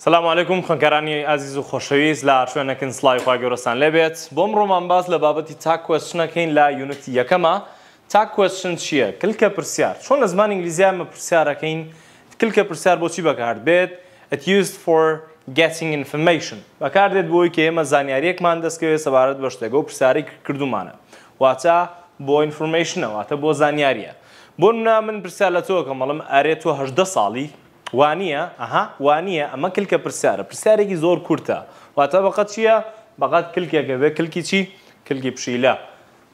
سلام عیکم خنکارانی ئازیز و خۆشەویست لە شوێنەکەن سلای خوا گەورەستان لێبێت بۆم ڕۆمان باس لە بابەتی تا کوێشنەکەین لە یونتی یەکەمە تا کوێشن چییە کلکە پرسیار چۆن لە زمان ئینگلیزیامە پرسیارەکەین کلکە پرسیار بۆچی بەکار بێت ئەت used for getting information بەکاردێت بۆی کە ئێمە زانیاریەکمان دەستکەوێت سەبارەت بە شتێک و پرسیاری کردومانە واتە بۆ ئینفرممەشنەوەاتە بۆ زانیاریە بۆ نام من پرسیار لە تۆکە مەڵم ئەرێت تۆ هەدە ساڵی وانە ئەها وانە ئەمە کلکە پرسیارە پرسیارێکی زۆر کورتە واتە بەقەت چییە بەقەت کلکێکە بێ کلکی چی کلکی پشیلە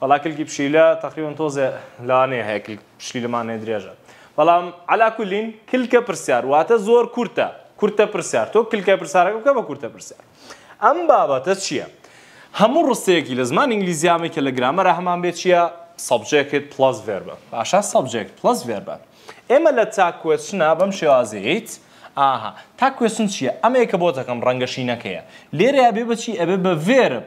بەڵا کلکی پشیلە تقریبن تۆزە لاانێ هەیە پشیلمانێ درێژە بەڵام علاکولین کلکە پرسیار واتە زۆر کورتە کورتە پرسیار تۆ کلکە پرسیارەکە بکە بە کورتە پرسیار ئەم بابەتە چییە؟ هەموو ڕستەیەکی لە زمان ئینگلیزیامێکە لە گرامەرە هەمان بێت چیە سەبجێکت پلس ڤێربە باشە سەبجێک پلس ڤێربە ئێمە لە چاکوێسنا بەم شێوازیت ئاها تا کوێسن چییە ئەمەیەکە بۆ دەکەم ڕەنگەشینەکەیە لێرە ئەبێ بچی ئەبێ بە وێرب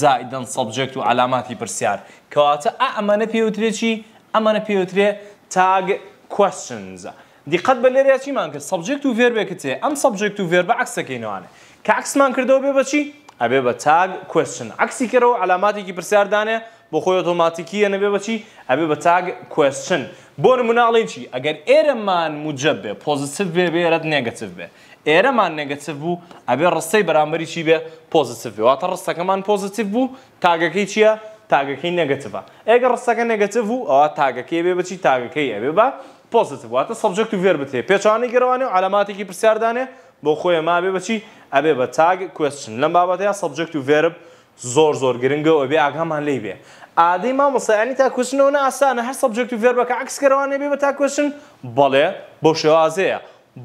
زائدەن سەبجێکت و علاماتی پرسیار کەواتە ئا ئەمانە پێوترێکی ئەمانە پێوترێ تاگ کوسنزە دیقەت بە لێرە چیمان کرد سەبجێکت و ڤێربێکتێ ئەم سەبجێکت و ڤێر بە عکسەکەینەوانە کە عکسمان کردەوە بێ بچی ئەبێ بە تاگ کوسن عکسی کەرەوە علاماتێکی پرسیاردانێ بۆ خۆی ئۆتۆماتیکیە نەبێ بچی ئەبێ بە تاگ کوسن بۆ مناڵین چی ئەگەر ئێرەمان موجب بێ پۆزیتیف بێ بێرت نێگەتیف بێ ئێرەمان نەگەتیف بوو ئەبێ ڕستەی بەرامبەری چی بێ پۆزیتیف بێ واتە ڕستەکەمان پۆزیتیف بوو تاگەکەی چییە تاگەکەی نەگەتیە ئەگە ڕستەکە نەگەتیف بوو ئەوە تاگەکەی بێ بچی تاگەکەی ئەبێ بە پۆزیتیف واتە سەبجەکت و وێر بتێ پێچوانی گەڕوانی و علاماتێکی پرسیاردانێ بۆ خۆیە ما بێ بچی ئەبێ بە تاگ کوێسچن لەم بابەتەیە سەبجەکت و وێرب زۆر زۆر گرنگە و ئەبێ ئاگامان لی بێ عادی مامۆسایانی تا کوشنەوە ئاسانە هەر سەبجێکتی ڤێربەکە عکسکەوانێ بێ بە تا کوشن بەڵێ بۆ شێوازەیە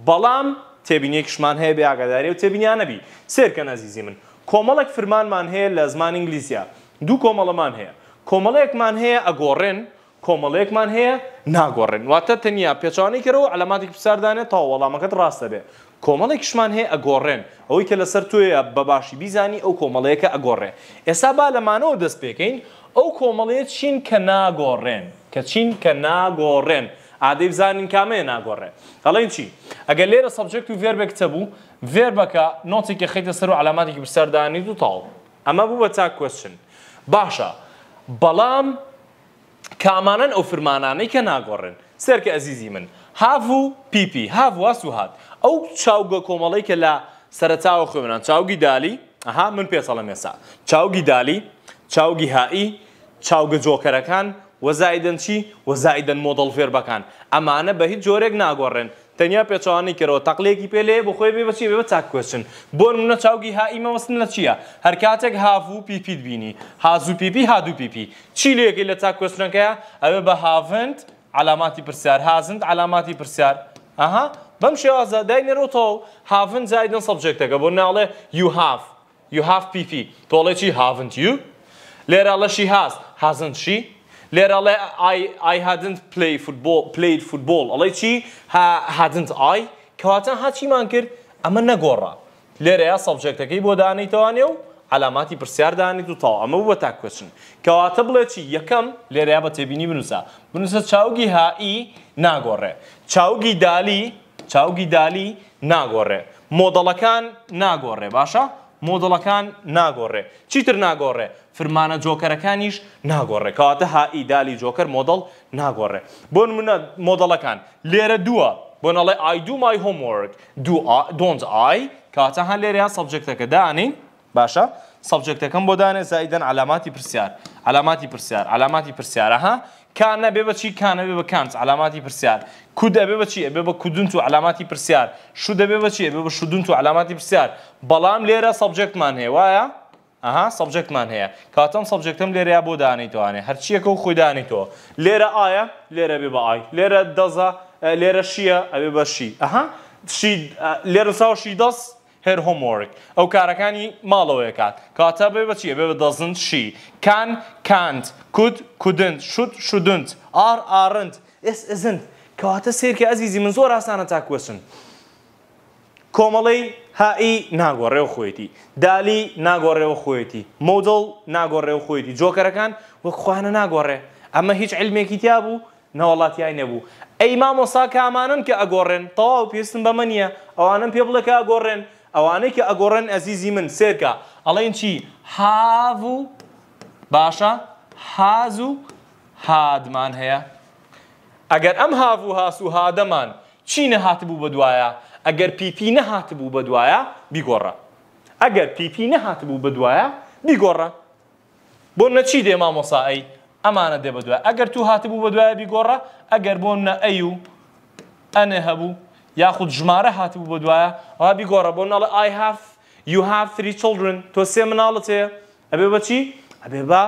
بەڵام تێبینێکشمان هەیە بێگاداری و تێبینیانەبی سێرکە نەزیزی من کۆمەڵێک فرمانمان هەیە لە زمان ئینگلیزیە دوو کۆمەڵەمان هەیە کۆمەڵەیەکمان هەیە ئەگۆڕێن کۆمەڵەیەکمان هەیە ناگۆڕێن واتە تەنیا پێچوانی کەەوە ئەلەماتی پرساردانێت تا وەڵامەکەت ڕاستە بێ کۆمەڵێکشمان هەیە ئەگۆڕێن ئەوەی کە لەسەر توێە بەباشی بیزانی ئەو کۆمەڵەیەەکە ئەگۆڕێ ئێستا با لەمانەوە دەست پێکەین ئەو کۆمەڵەیە چین کە ناگۆڕێن کە چین کە ناگۆڕێن عادەی بزانین کامەیە ناگۆڕێ ئەڵێن چی ئەگەر لێرە سەبجێکت و ڤێربێکتە بوو ڤێربەکە نۆتێکی خیتە سەر و علاماتێکی بسەردانی دوو تاڵ ئەمە بوو بە تا کوێسچن باشە بەڵام کامانەن ئەو فرمانانەی کە ناگۆڕن سەرکە ئەزیزی من هاو و پیپی هاو واس و هات ئەو چاوگە کۆمەڵی کە لە سەرچاوە خوێنان چاوگی دالی ئەها من پێسەڵە مێسا چاوگی دالی چاوگی هایی چاوگە جۆکەرەکان وەزایدن چی وەزایدن مۆدڵ فێربەکان ئەمانە بە هیچ جۆرێک ناگۆڕێن تەنیا پێچوانی کەەوە تەقلێکی پێلێ بخۆی بێ بچی بێ چاک کوێچن بۆ منە چاوگی هائیمە وەستن لە چییە؟ هەر کاتێک هاوو پیپیت بینی هازوو پیپی هادوو پیپی چی لێکی لە چاک کوێستنەکەیە ئەوێ بە هاڤند علاماتی پرسیار هازند علاماتی پرسیار ئەها بەم شێ ئازادای نێرۆتەوە هاون زایدن سەبجێکتەکە بۆ ناڵێ you have you have PP تۆڵێکی haven't you لێراڵەشی هاست hasn't she لێراڵێ I hadn't play football played football ئەڵێ چی hadn't I کەواتە هاچیمان کرد ئەمە نەگۆڕە لێرەیە سەبجێکتەکەی بۆ دانیتەوانێ و علاماتی پرسیاردانیت و تاو ئەمە بە تاکوچن کەواتە بڵێکی یەکەم لێرەیە بە تێبینی بنووسە بنووسە چاوگی هایی ناگۆڕێ چاوگی دالی چاوگی دالی ناگۆڕێ مۆدڵەکان ناگۆڕێ باشە مۆدڵەکان ناگۆڕێ چیتر ناگۆڕێ فرمانە جۆکەرەکانیش ناگۆڕێ کەواتە هائی دالی جۆکەر مۆدڵ ناگۆڕێ بۆ منە مۆدڵەکان لێرە دووە بۆ نەڵێ ئای دو مای هۆمۆرک دۆنج ئای کاتە هەن لێرە سەبجێکتەکە دانین باشە سەبجێکتەکەم بۆ دانێ زایدەن علاماتی پرسیار علاماتی پرسیار علاماتی پرسیارەها کانە بێ بەچی کانە بێ بە کانس علاماتی پرسیار کو دەبێ بەچی ئەبێ بە کودون و علاماتی پرسیار شو دەبێ بەچی ئەبێ بە شودون و علاماتی پرسیار بەڵام لێرە سەبجێکمان هەیە وایە؟ ئەها سەبجێکمان هەیە کاتەم سەبجێکتم لێرە بۆ دانیتوانێ هەرچیەکە و خۆیدانیتەوە لێرە ئایە لێرە بێ بە ئای لێرە دەزە لێرە شیە ئەبێ بە شی ئەها شی لێرە ساوشی دەست هێر هۆمۆرک ئەو کارەکانی ماڵەوەیکات کاتە بێ بەچیە بێ بە دەزنت شی کان کانت کود کودند شوت شودند ئار ئارند ئس ئزند کەواتە سێرکە ئەزیزی من زۆر ئاسانە تاکوەسن کۆمەڵی هائی ناگۆڕێەوە خۆیەتی دالی ناگۆڕێەوە خۆیەتی مۆدڵ ناگۆڕێەوە خۆیەتی جۆکەرەکان وەخواانە ناگۆڕێ ئەمە هیچ علمێکی تیا بوو نەوەڵاتیای نەبوو ئەی مامۆسا کامانن کە ئەگۆڕێن تەواو پێستن بەمە نییە ئەوانم پێ بڵێکە ئەگۆڕێن ئەوانەی کە ئەگۆڕن ئەزیزی من سێرکە ئەڵێن چی هاو و باشە حاز و هادمان هەیە ئەگەر ئەم هاو و هاس و هادەمان چی نەهات بوو بە دوایە ئەگەر پیپی نەهات بوو بە دوایە بیگۆڕە ئەگەر پیپی نەهات بوو بە دوایە بیگۆڕە بۆ نەچی دێ مامۆساایی ئەمانە دێ بە دوای ئەگەر تو هاتبوو بە دوایە بیگۆڕە ئەگەر بۆ نە ئەی و ئەنێ هەبوو یاخود ژمارە هاتبوو بۆ دوایە ئابی گۆڕە بۆ ناڵە ئای هاف you have three children تۆ سێ مناڵت هەیە ئەبێ بەچی ئەبێ با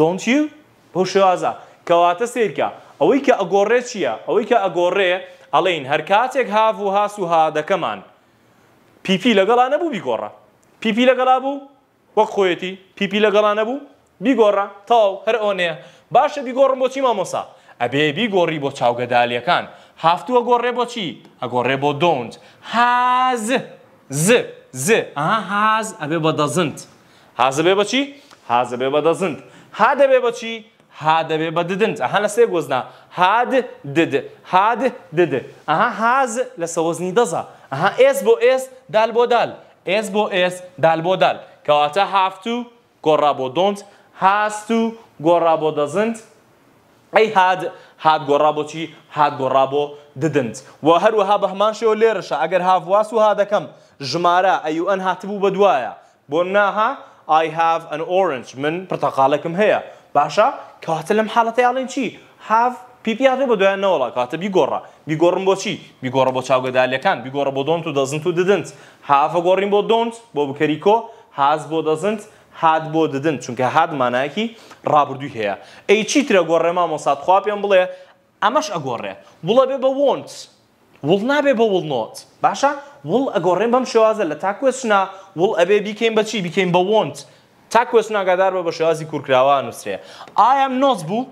don't you بۆ شێوازە کەواتە سیرکە ئەوەی کە ئەگۆڕێ چییە ئەوەی کە ئەگۆڕێ ئەڵین هەر کاتێک هاو و هاس و هادەکەمان پیپی لەگەڵا نەبوو بیگۆڕە پیپی لەگەڵا بوو وەک خۆیەتی پیپی لەگەڵا نەبوو بیگۆڕە تاو هەر ئەوەیە باشە بیگۆڕم بۆ چی مامۆسا ئەبێ بیگۆڕی بۆ چاوگەدالیەکان هفتو ئەگۆڕێ بۆ چی؟ ئەگۆڕێ بۆ دۆنج هاز ز ز آها هاز ئەبێ بە دەزنت هازە بێ بەچی؟ هازە بێ بە دەزنت ها دەبێ بەچی؟ ها دەبێ بە ددنت ئەها لە سێ گۆزنا هاد دد هاد دد ئەها هاز لە سەوەزنی دەزا ئەها ئێس بۆ ئێس دال بۆ دال ئێس بۆ ئێس دال بۆ دال کەواتە هافتو گۆڕا بۆ دۆنج هاست و گۆڕا بۆ دەزنت ئەی هاد هات گۆڕا بۆچی هات گۆڕا بۆ ددنت و هەروەها بە هەمان شێوە لێرەشە ئەگەر هاواس و ها دەکەم ژمارە ئەیو ئەن هاتبوو بە دوایە بۆ ناها I have an orange من پرتەقالەکەم هەیە باشە کەواتە لەم حاڵەتەیاڵێن چی have پیپیاڕێ بە دویان نەوەڵا کاتە بیگۆڕە بیگۆڕم بۆ چی بیگۆڕە بۆ چاوگەدالیەکان بیگۆڕە بۆ دۆنت و دەزنت و ددنت هافە گۆڕین بۆ دۆنت بۆ بکەریکۆ هاز بۆ دەزنت هاد بۆ دەدن چونکە هاد مانایکی ڕابردووی هەیە ئەی چیترە گۆڕێ مامۆسات خوا پێم بڵێ ئەمەش ئەگۆڕێ وڵە بێ بە وۆنت وڵ نابێ بە وڵ نۆت باشە وڵ ئەگۆڕێن بەم شێوازە لە تاکوێسنا وڵ ئەبێ بیکەین بەچی بکەین بە وۆنت تاکوێس ناگادار بە بە شێوازی کورکراوە نووسێ ئایام نۆز بوو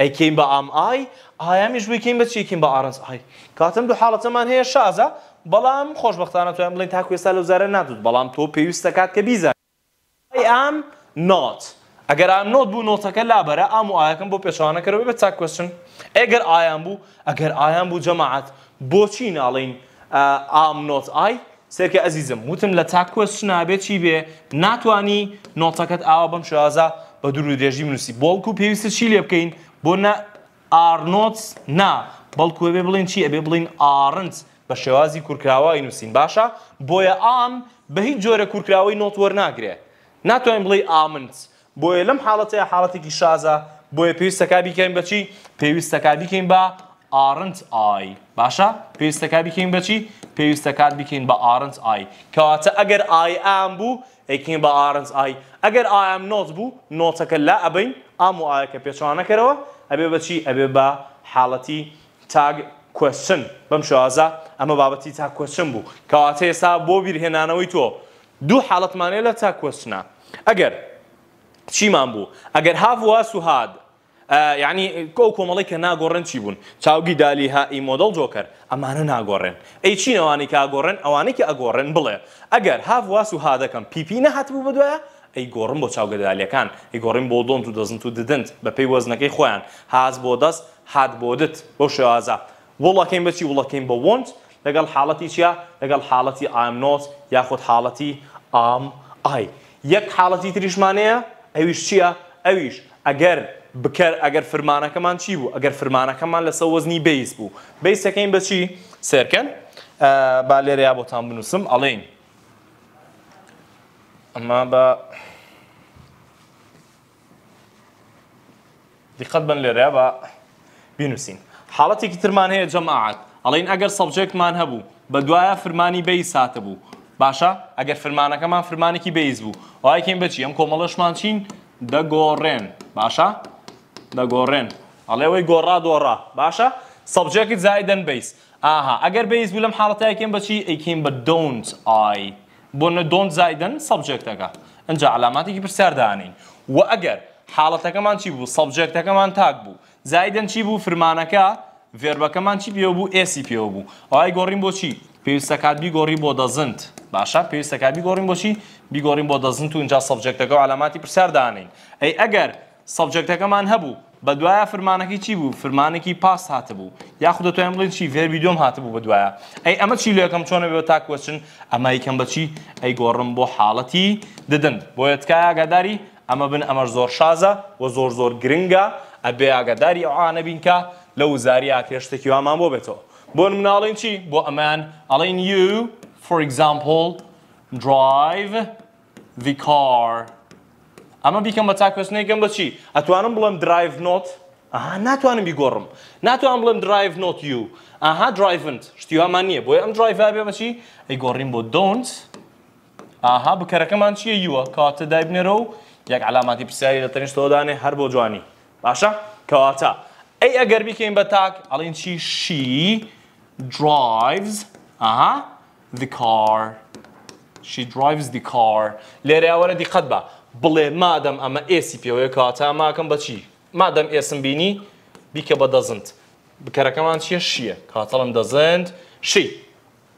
ئەیکەین بە ئام ئای ئایامیش بکەین بە چیکەین بە ئارنس ئای کاتم دو حاڵەتەمان هەیە شازە بەڵام خۆشببختانە توان بڵین تاکوێستا لەوزارە نادوت بەڵام تۆ پێویستە کات کە بیزان ئام نات ئەگەر ئام نۆت بوو نۆتەکە لابەرە ئام و ئاەکەم بۆ پێشوانەکەەوە بە چاک کوشن ئەگەر ئایان بوو ئەگەر ئایان بوو جەماعات بۆچی ناڵین ئام نۆت ئای سێکە ئەزیزم وتم لە تاکوەس نابێت چی بێ ناتانی نۆتەکەت ئاوا بەم شازە بە دوور درێژی منووسی بۆڵکو پێویستە چی لێ بکەین بۆ نە ئارنۆت نا بەڵکو ئەبێ بڵین چی ئەبێ بڵین ئارنج بە شێوازی کورکراوای نووسین باشە بۆیە ئام بە هیچ جۆرە کورکراوەی نۆتوەەر ناگرێت ناتوانین بڵێ ئامنت بۆیە لەم حاڵەتەیە حاڵەتێکی شازە بۆیە پێویستەکە بیکەین بەچی پێویستەکە بکەین بە ئارنت ئای باشە پێویستەکە بکەین بەچی پێویستەکات بکەین بە ئارنت ئای کەواتە ئەگەر ئای ئام بوو ئەیکەین بە ئارنت ئای ئەگەر ئام نۆت بوو نۆتەکە لا ئەبین ئام و ئاەکە پێچوانەکەرەوە ئەبێ بەچی ئەبێ بە حاڵەتی تاگ کوشن بەم شوازە ئەمە بابەتی تا کوشن بوو کەواتە ئێستا بۆ بیرهێنانەوەی تۆ دوو حاڵەتمانەیە لە چاکۆچنا ئەگەر چیمان بوو ئەگەر هاو وا سوهاد یعنی کۆ کۆمەڵی کە ناگۆڕن چی بوون چاوگی دالی هائی مۆدەڵ جۆکەر ئەمانە ناگۆڕێن ئەی چین ئەوانەی کە ئاگۆڕێن ئەوانێکی ئەگۆڕێن بڵێ ئەگەر هاو وا سوهادەکەم پیپی نەهات بوو بەدوایە ئەی گۆڕم بۆ چاوگەدالیەکان ئەی گۆڕیم بۆ دۆنت و دەزنت و ددنت بە پێی وەزنەکەی خۆیان هاز بۆ دەست هات بۆدت بەو شێوازە وڵەکەین بچی وڵەکەین بە وۆنت لەگەڵ حاڵەتی چیا لەگەڵ حاڵەتی ئامنۆس یاخود حاڵەتی ئام ئای یەک حاڵەتی تریشمانەیە ئەویش چییە؟ ئەویش ئەگەر بکەر ئەگەر فرمانەکەمان چی بوو ئەگەر فرمانەکەمان لەسەر وەزنی بیس بوو بیسەکەین بەچی سێرکەن با لێرەیا بۆتان بنووسم ئەڵێین ئەمە بە دیقەت بن لێرە بە بینوسین حاڵەتێکی ترمان هەیە جەماعات ئەڵین ئەگەر سەبجێکمان هەبوو بە دوایە فرمانی بەی ساتە بوو باشە ئەگەر فرمانەکەمان فرمانێکی بێز بوو وایکەین بچی ئەم کۆمەڵەشمان چین دەگۆڕێن باشە دەگۆڕێن ئەڵێەوەی گۆڕا دۆڕا باشە سەبجێکی زایدەن بیس ئاها ئەگەر بێز بوو لەم حڵەتەکەم بچی ئەیکەین بە دونت ئای بۆ نە دۆن زایدەن سەبجێکتەکە ئەجا علاماتێکی پرسیاردانین و ئەگەر حاڵەتەکەمان چی بوو سەبجێکتەکەمان تاک بوو زایدەن چی بوو فرمانەکە ڤێربەکەمان چی پێوە بوو ئێسی پێوە بوو ئەوای گۆڕین بۆ چی پێویستەکات بیگۆڕی بۆ دەزنت باشە پێویستەکە بیگۆڕین بۆچی بیگۆڕین بۆ دەزنت و اینجا سەبجەکتەکە و ئەلاماتی پرسیاردانین ئەی ئەگەر سەبجەکتەکەمان هەبوو بە دوایە فرمانەکەی چی بوو فرمانێکی پاس هاتبوو یاخود دەتوانین بڵین چی ڤێربیدۆم هاتبوو بە دوایە ئەی ئەمە چی لەکەم چۆنە بێ تاکوەچن ئەمە یکەم بەچی ئەی گۆڕم بۆ حاڵەتی ددن بۆ یەتکای ئاگاداری ئەمە بن ئەمەش زۆر شازە و زۆر زۆر گرنگە ئەبێ ئاگاداری ئەوانە بینکە لە وزاری ئاکرێشتێکی وامان بۆ بێتەوە بۆن مناڵین چی بۆ ئەمان ئەڵین you for example drive the car ئەمە بیکەم بە تاکۆستنێکگەم بە چی ئەتوانم بڵم درایڤ نۆت ئاها ناتوانم بیگۆڕم ناتوان بڵم درایڤ you ئاها درایڤنت شتیوامان نییە بۆی ئەم اي بێ بەچی ئەی گۆڕیم بو دۆنت ئاها بکەرەکەمان چیە یوە کاتە دایبنێرە و یەک علاماتی پرسیاری لە تەنیشتەوەدانێ هەر بۆ جوانی جواني باشا كاتا أي بیکەین بيكم بتاك علين شي شی drives aha, the car she drives the car لێرە ئەوەرە دیقەت بە بڵێ مادەم ئەمە ئێسی پێوەیە کاتە ماکەم بەچی مادەم ئێسم بینی بیکە بە دەزنت بکەرەکەمان چیە شیە کاتەڵم دەزند شی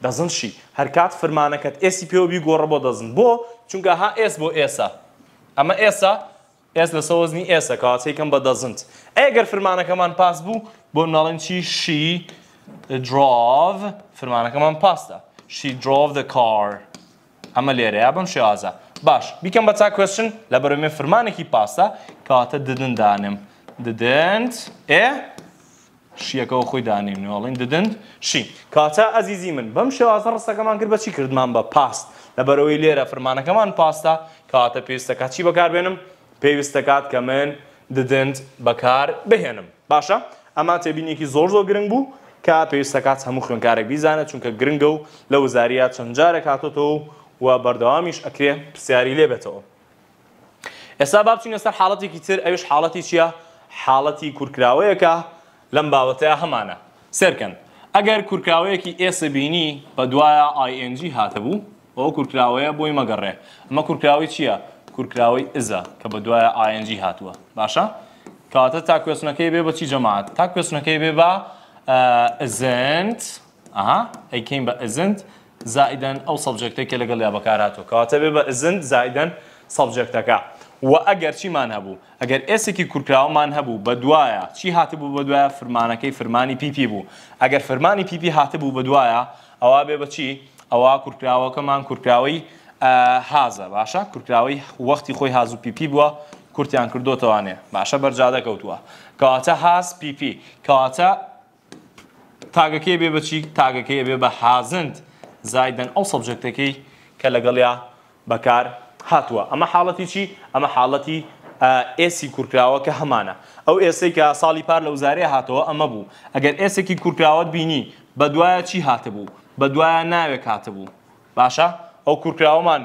دەزن شی هەرکات فرمانەکەت ئێسی پێوە بیگۆڕە بۆ دەزن بۆ چونکە ها ئێس بۆ ئێسا ئەمە ئێسا ئێس لە سەوەزنی ئێسە کاتێکم بە دەزنت ئەگەر فرمانەکەمان پاس بوو بۆ ناڵێن چی شی drove فرمانەکەمان پاستە she drove the car ئەمە لێرەیە بەم شێوازە باش بیکەم بە چا کوێشن لە بەرەمێ فرمانێکی پاستە کاتە ددندانم didn't ئێ شیەکەەوە خۆی دانیم نوڵین didn't شی کاتە ئەزیزی من بەم شێوازە ڕستەکەمان کرد بەچی کردمان بە پاست لە بەرەوەی لێرە فرمانەکەمان پاستە کاتە پێویستەکە چی بەکاربێنم پێویستەکات کە من didn't بەکار بهێنم باشە ئەما تێبینێکی زۆر زۆر گرنگ بوو کە پێویستە کات هەموو خوێنکارێک بیزانە چونکە گرنگە و لە وزاریە چەند جارێک هاتۆتەوە و بەردەوامیش ئەکرێ پرسیاری لێ بێتەوە. ئێستا با بچینە سەر حاڵەتێکی تر ئەوش حاڵەتی چییە؟ حاڵەتی کورکراوەیەکە لەم باوەتەیە هەمانە سەرکەن ئەگەر کورکراوەیەکی ئێسە بینی بە دوایە ING هاتەبوو ئەو کورکراوەیە بۆی مەگەڕێ ئەمە کورکراوی چییە؟ کورکراوی ئزە کە بە دوایە ING هاتووە باشە؟ کاتە تا کوێستنەکەی بێ بە چی جەماعات تا کوێستنەکەی بێ بە isn't ئەها ئەیکەین بە ئەزند زائدەن ئەو سەبجێکتێکە لەگەڵ یا بەکاراتەوە کەواتە بێ بە ئەزند زائدەن سەبجێکتەکە و ئەگەر چیمان هەبوو ئەگەر ئێسێکی کورکراومان هەبوو بە دوایە چی هاتبوو بە دوایە فرمانەکەی فرمانی پیپی بوو ئەگەر فرمانی پیپی هاتبوو بە دوایە ئەوە بێ بەچی ئەوە کورکراوەکەمان کورکراوەی هازە باشە کورکراوەی وەختی خۆی هاز و پیپی بووە کورتیان کردوتەوانێ باشە بەرجادە کەوتووە کەواتە هاز پیپی کەواتە تاگەکەی بێ بچی تاگەکەی بێ بە حازند زایدەن ئەو سەبجەکتەکەی کە لەگەڵیا بەکار هاتووە ئەمە حاڵەتی چی ئەمە حاڵەتی ئێسی کورکراوە کە هەمانە ئەو ئێسی کە ساڵی پار لە وزارەیە هاتەوە ئەمە بوو ئەگەر ئێسێکی کورکراوەت بینی بە دوایە چی هاتەبوو بە دوایە ناوێک هاتەبوو باشە ئەو کورکراوەمان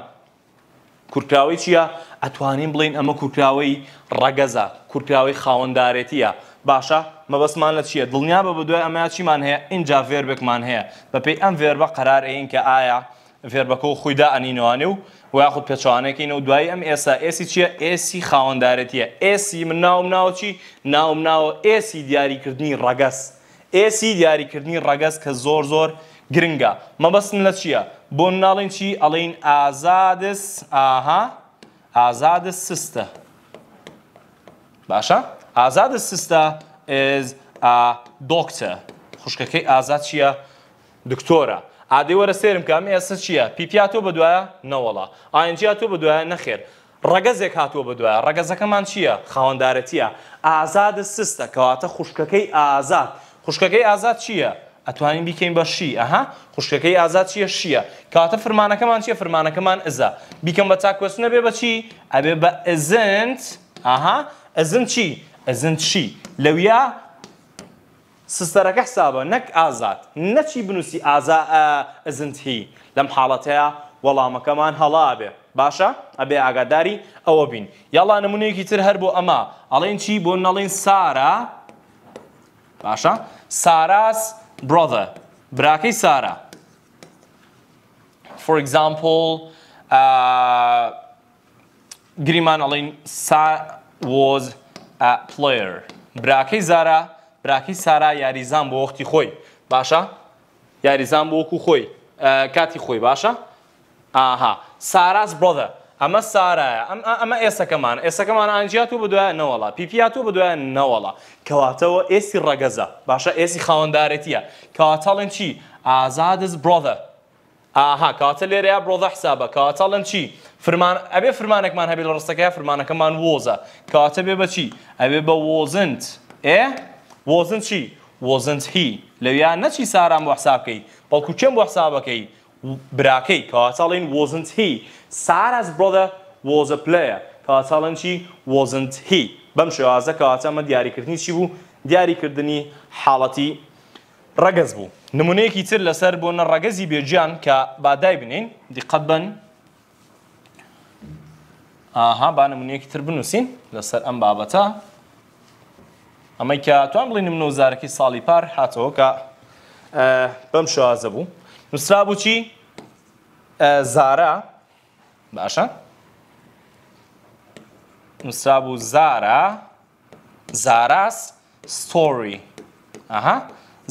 کورکراوی چییە؟ ئەتوانین بڵین ئەمە کورکراوەی ڕەگەزە کورکراوەی خاوەنددارێتیە باشە مەبەسمان لە چییە دڵنیا بە بە دوای ئەمە چیمان هەیە اینجا فێربێکمان هەیە بە پێی ئەم فێربە قرار ئەین کە ئایا فێربەکە و خۆیدا ئەنینوانێ و و یاخود پێچوانێکین و دوای ئەم ئێسا ئێسی چییە ئێسی خاوەنددارەتیە ئێسی من ناوم ناوچی ناوم ناوە ئێسی دیاریکردنی ڕگەس ئێسی دیاریکردنی ڕگەس کە زۆر زۆر گرنگە مەبەستن لە چییە بۆ ناڵین چی ئەڵین ئازادس ئاها ئازادە سستە باشە؟ ئازاد سیستا is a doctor خوشکەکەی ئازاد چییە دکتۆرە عادی وەرە سێرم کام ئێستا چییە پیپیا تۆ بە دوایە نەوەڵە ئاینجیا تۆ بە دوایە نەخێر ڕگەزێک هاتووە بە دوایە ڕگەزەکەمان چییە خاوەنددارەتیە ئازاد سستە کەواتە خوشکەکەی ئازاد خوشکەکەی ئازاد چییە؟ ئەتوانین بیکەین بە شی ئەها خوشکەکەی ئازاد چیە شیە کاتە فرمانەکەمان چیە فرمانەکەمان ئزا بیکەم بە چاکوەستنە بێ بەچی ئەبێ بە ئزنت ئاها ئەزن چی ئەزن چی لەویا سستەرەکە حسابە نەک ئازاد نەچی بنووسی ئازا ئەزنت آه، هی لەم حاڵەتەیە وەڵامەکەمان هەڵابێ باشە ئەبێ ئاگاداری ئەوە بین یاڵا نمونەیەکی تر هەر بۆ ئەمە ئەڵێن چی بۆ نەڵێن سارا باشە ساراس برۆدە براکەی سارا for example uh, گریمان ئەڵێن was پلر براکەی زارا براکەی سارا یاریزان بۆ وەختی خۆی باشە یاریزان بۆ وەکو خۆی کاتی خۆی باشە ئاها ساراس بڕۆدە ئەمە سارایە ئەمە ئێسەکەمان ئێسەکەمان ئەنجیات و بدوایە نەوەڵا پیپیات و بدوایە نەوەڵا کەواتەوە ئێسی ڕەگەزە باشە ئێسی خاوەنددارێتیە کەواتەڵێن چی ئازادز بڕۆدە ئاها کاتە لێرەیە بڕۆدە حسابە کاتەڵەن چی فرمان ئەبێ فرمانێکمان هەبێت لە ڕستەکەی فرمانەکەمان وۆزە کاتە بێ بەچی ئەبێ بە وۆزنت ئێ وۆزن چی وۆزنت هی لەویان نەچی ساران بۆ حسابکەی بەڵکو چێم بۆ حسابەکەی براکەی کاتەڵین وۆزنت هی ساراز بڕۆدە وۆزە پلەیە کاتەڵەن چی وۆزنت هی بەم شێوازە کاتە ئەمە دیاریکردنی چی بوو دیاریکردنی حاڵەتی ڕگەز بوو نمونەیەکی تر لەسەر بۆنە ڕگەزی بێجیان کە بادای بنین دیقەت بن ئاها با نمونەیەکی تر بنووسین لەسەر ئەم بابەتە ئەمەی کە توان بڵین نمنۆزارەکی ساڵی پار هاتەوە کە بەم شازە بوو نووسرا بوو چی زارە باشە نووسرا بوو زارە زاراس ستۆری ئەها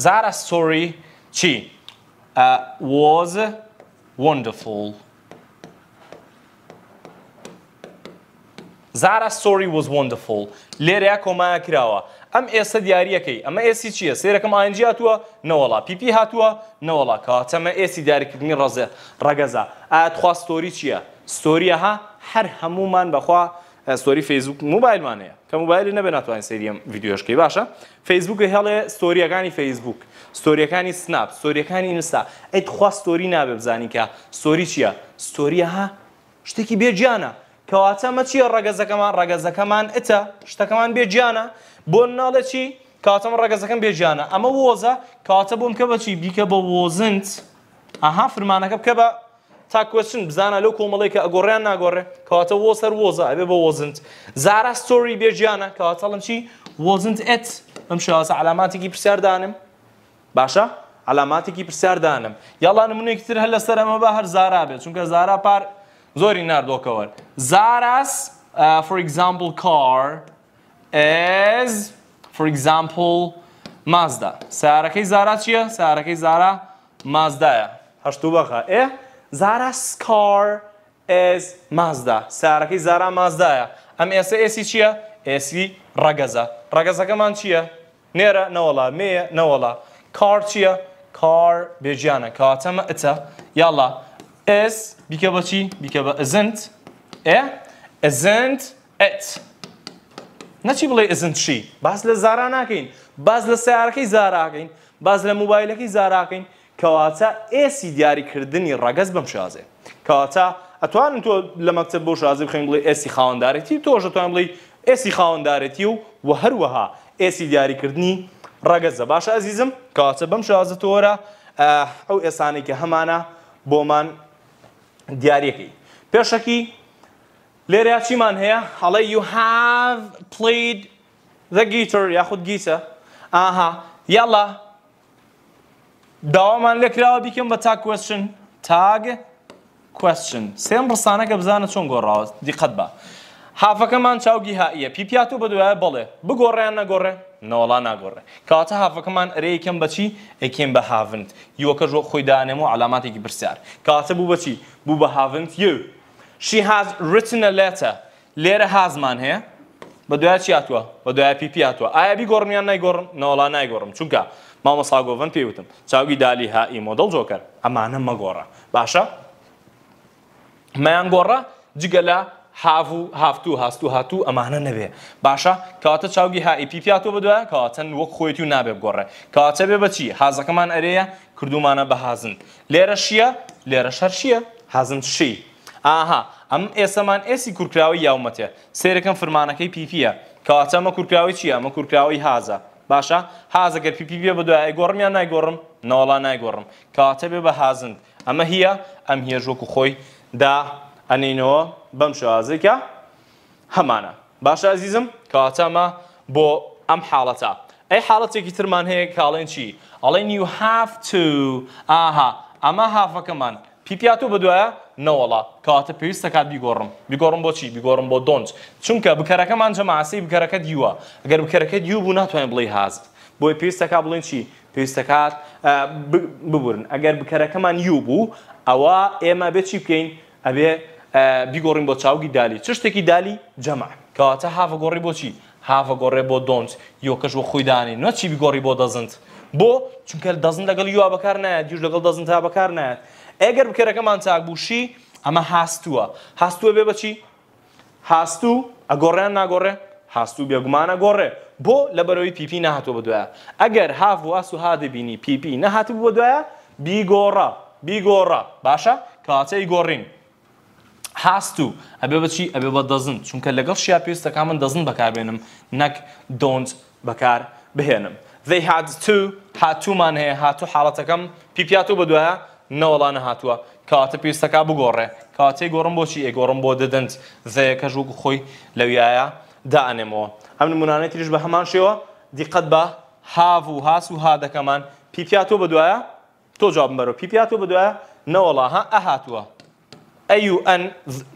Zara's story چی uh, was wonderful. Zara's story was wonderful. لێرەیە کۆمایە کراوە. ئەم ئێستا دیاریەکەی ئەمە ئێسی چییە؟ سێرەکەم ئاینجی هاتووە نەوەڵا پیپی هاتووە نەوەڵا کەواتەمە ئێسی دیاریکردنی ڕزە ڕگەزا ئاەتخوا ستۆری چییە؟ ستۆریەها هەر هەمومان بەخوا ستۆری فیسبوک موبایلمانەیە کە موبایلی نەبێ ناتوانین سریم یددیۆشکی باشە فیسبوک هەڵێ ستۆریەکانی فیسبوک ستۆریەکانی سناپ ستۆریەکانی نسا ئەیت خوا ستۆری نابێ بزانی کە ستۆری چییە ستۆریەها شتێکی بێجیانە کەواتە مە چیە ڕگەزەکەمان ڕگەزەکەمان ئتە شتەکەمان بێجیانە بۆ ناڵە چی کاتەم ڕگەزەکەم بێجیانە ئەمە وۆزە کاتە بۆم کە بەچی بیکە بە وۆزنت ئەها فرمانەکە بکە بە تاکوچن بزانە لەو کۆمەڵی کە ئەگۆڕیان ناگۆڕێ کەواتە وە سەر وەزە ئەبێ بە وەزنت زارە ستۆری بێژیانە کەواتەڵم چی وەزنت ئەت ئەم شازە علاماتێکی پرسیاردانم باشە؟ علاماتێکی پرسیاردانم یاڵان نمونێکتر هەر لە سەرمە بە هەر زارا بێت چونکە زارا پار زۆری نردۆکەوە زاراس for example car as for example مازدا سارەکەی زارا چییە سارەکەی زارا مازدایە هەشت بەخە ئێ؟ زارا's car is Mazda سارەکەی زارا مازدایە ئەم ئێستا ئێسی چییە؟ ئێسی ڕەگەزە ڕەگەزەکەمان چییە؟ نێرە نەوەڵا مێە نەوەڵا کار چییە؟ کار بێژیانە کەواتەمە ئەتە یاڵە ئس بیکە بەچی بیکە بە ئەزنت ئێ ئەزنت ئەت نەچی بڵێ ئەزنت چی؟ باس لە زارا ناکەین باز لە سیارەکەی زاراکەین باز لە موبایلەکەی زاراکەین کەواتە ئێسی دیاریکردنی ڕەگەز بەم شازێ کەواتە ئەتوانن تۆ لە مەکتب بۆ شازی بخین بڵێ ئێسی خاوەنددارێتی تۆژەتوان بڵێ ئێسی خاوەنددارێتی و و هەروەها ئێسی دیاریکردنی ڕەگەزە باشە ئەزیزم کەواتە بەم شازەتۆرە ئەو ئێسانێکی هەمانە بۆمان دیارەکەی پێشەکی لێرە چیمان هەیە هەڵێ you have played the guitar یاخود گیسە ئاها یاڵە داوامان لەکراوە بیکەم بە تا کوێشن تاگ کوێشن سێم ڕسانەکە بزانە چۆن گۆڕاوە دیقەت بە هافەکەمان چاوگی هائیە پیپیاتۆ بە دوایە بڵێ بگۆڕیان نەگۆڕێ نەوەڵا ناگۆڕێ کاتە هافەکەمان ئەرەیەکەم بەچی ئەکێم بە هاوند یوەکە ژۆ خۆی دانێم و علاماتێکی پرسیار کاتە بوو بەچی بوو بە هاوند یو شی هاز ریتنە لێتە لێرە هازمان هەیە بە دوای چیاتوە بە دوای پیپیاتوە ئایا بیگۆڕمیان نایگۆڕم نەوەڵا نایگۆڕم چونکە مامەساگۆڤن پێوتم چاوگی دالی هائی مۆدەڵ جۆکەر ئەمانە مەگۆڕە باشە مەیان گۆڕە جگە لە هاو هافتو هاستو هاتوو ئەمانە نەبێ باشە کاتە چاوگی هائیپی پیاتۆ بدوە کاتەن وەک خۆیت و نابێ بگۆڕێ کاتە بێ بەچی حازەکەمان ئەرەیە کردومانە بە هازن لێرە شیە لێرە شەر شیە هازن شی ئاها ئەم ئێسەمان ئێسی کورکراوی یاومەتێ سێرەکەم فرمانەکەی پیپە کاتە مە کورکراوی چیە مە کورکراوی هازە باشە حازەگەر پیپی بێ بە دوای گۆڕم یا نایگۆڕم ناوەڵا نایگۆڕم کاتە بێ بە حازند ئەمە هیە ئەم هیە ژۆک و خۆی دا ئەنینەوە بەم شازێکە هەمانە باشە عزیزم کاتەمە بۆ ئەم حاڵەتە ئەی حاڵەتێکی ترمان هەیە کاڵێن چی ئەڵێن you have to ئاها ئەمە هافەکەمان پیپیاتۆ بە دوایە نەوەڵا کەواتە پێویستە کات بیگۆڕم بیگۆڕم بۆچی بیگۆڕم بۆ دۆنج چونکە بکەرەکەمان جەماسی بکەرەکە دیوە ئەگەر بکەرەکە دیو بوو ناتوانین بڵێ هاست بۆی پێویستەکە بڵێن چی پێویستەکات ببورن ئەگەر بکەرەکەمان یو بوو ئەوە ئێمە بێت چی بکەین ئەبێ بیگۆڕین بۆ چاوگی دالی چ شتێکی دالی جەمع کەواتە هاافە گۆڕی بۆچی هاافە گۆڕێ بۆ دۆنج یۆکەش بۆ خۆیدانی نەچی بیگۆڕی بۆ دەزنت بۆ چونکە دەزن لەگەڵ یوا بەکار نایەت یوش لەگەڵ دەزن تا بەکار نایەت ئەگەر بکەرەکەمان چاکبووشی ئەمە هاستووە هاستووە بێ بچی هاستوو ئەگۆڕیان ناگۆڕێ هاستوو بێگومانە گۆڕێ بۆ لەبەرەوەی پیپی نهاتۆ بە دوایە ئەگەر هاف واست و هادەبینی پیپی نەهاتی بۆ دوایە بیگۆڕە بیگۆڕە باشە کاچەی گۆڕین هاستوو ئەبێ بچی ئەبێ بە دەزن چونکە لەگەڵ شیا پێویستەکان من دەزن بەکاربێنم نەک دۆنج بەکار بهێنم. They had two هاتوومان هەیە هاتوو حاڵەتەکەم پیپیاتۆ بە دوایە نەوەڵانە هاتووە کاتە پێستەکە بگۆڕێ کاتێ گۆڕم بۆچی ئێگۆڕم بۆ دەدەنت زەیەکە ژوو خۆی لەویایە دانێمەوە ئەم نمونانەی تریش بە هەمان شێوە دیقەت بە هاو و هاس و هادەکەمان پیپیاتۆ بەدوایە تۆ جواب بەرەوە پیپیاتۆ بەدوایە نەوەڵا ها ئەهاتووە ئەی و ئەن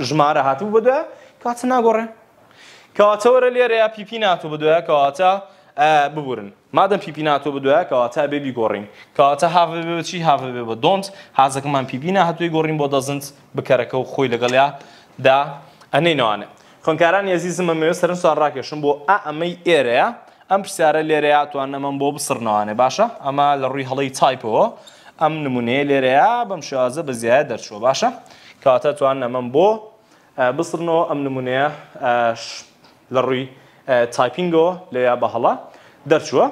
ژمارە هاتوو بەدوایە کاتە ناگۆڕێ کەواتەوەرە لێرەیە پیپی ناتوو بەدوایە کەواتە ببورن مادەم پیپی ناتۆ بدوایە کەواتە بێبی گۆڕین کەواتە هاوێ بێ چی هاوێ بێ بە دۆنت حازەکەمان پیپینا هەتوی گۆڕین بۆ دەزنت بکەرەکە و خۆی لەگەڵیا دا ئەنەینەوانە خۆنکاران یزیزممە مێوە سەرن سوار ڕاکێشم بۆ ئا ئەمەی ئێرەیە ئەم پرسیارە لێرەیە توانەمەم بۆ بسرنەوانێ باشە ئەمە لە ڕووی هەڵی تایپەوە ئەم نمونەیە لێرەیە بەم شێوازە بە زیایە دەرچوە باشە کەواتە توان نەمەم بۆ بسرنەوە ئەم نمونەیە لە ڕووی تایپینگۆ لە یا بەهڵا دەرچووە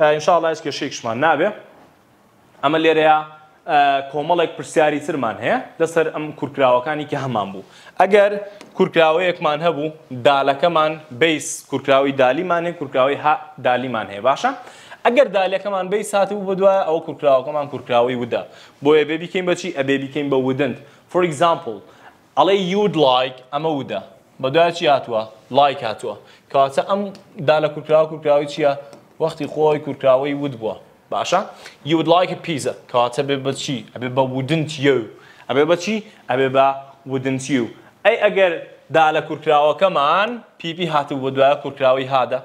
ئینشاءڵ ئەس کێشێکشمان نابێ ئەمە لێرەیە کۆمەڵێک پرسیاری ترمان هەیە لەسەر ئەم کورکراوەکانی کە هەمان بوو ئەگەر کورکراوەیەکمان هەبوو دالەکەمان بیس کورکراوی دالیمانێ کورکراوی دالیمان هەیە باشە ئەگەر دالەکەمان بەی ساات و بەدوای ئەو کورکراوەکەمان کورکراوی ودا بۆیە بێبیکەین بەچی ئەبێ بیکەین بە ودند for example ئەڵێ یود لایک ئەمە ودا بەدوای چی هاتووە لای هاتووە کەواتە ئەم دا لە کورکراوە کورکراوی چییە وەختی خۆی کورکراوەی ود بووە باشە you would like a pizza کەواتە بێ بچی ئەبێ بە wouldn't you ئەبێ بچی ئەبێ بە wouldn't you ئەی ئەگەر دا لە کورکراوەکەمان پیپی هاتو بۆ دوایە کورکراوی هادە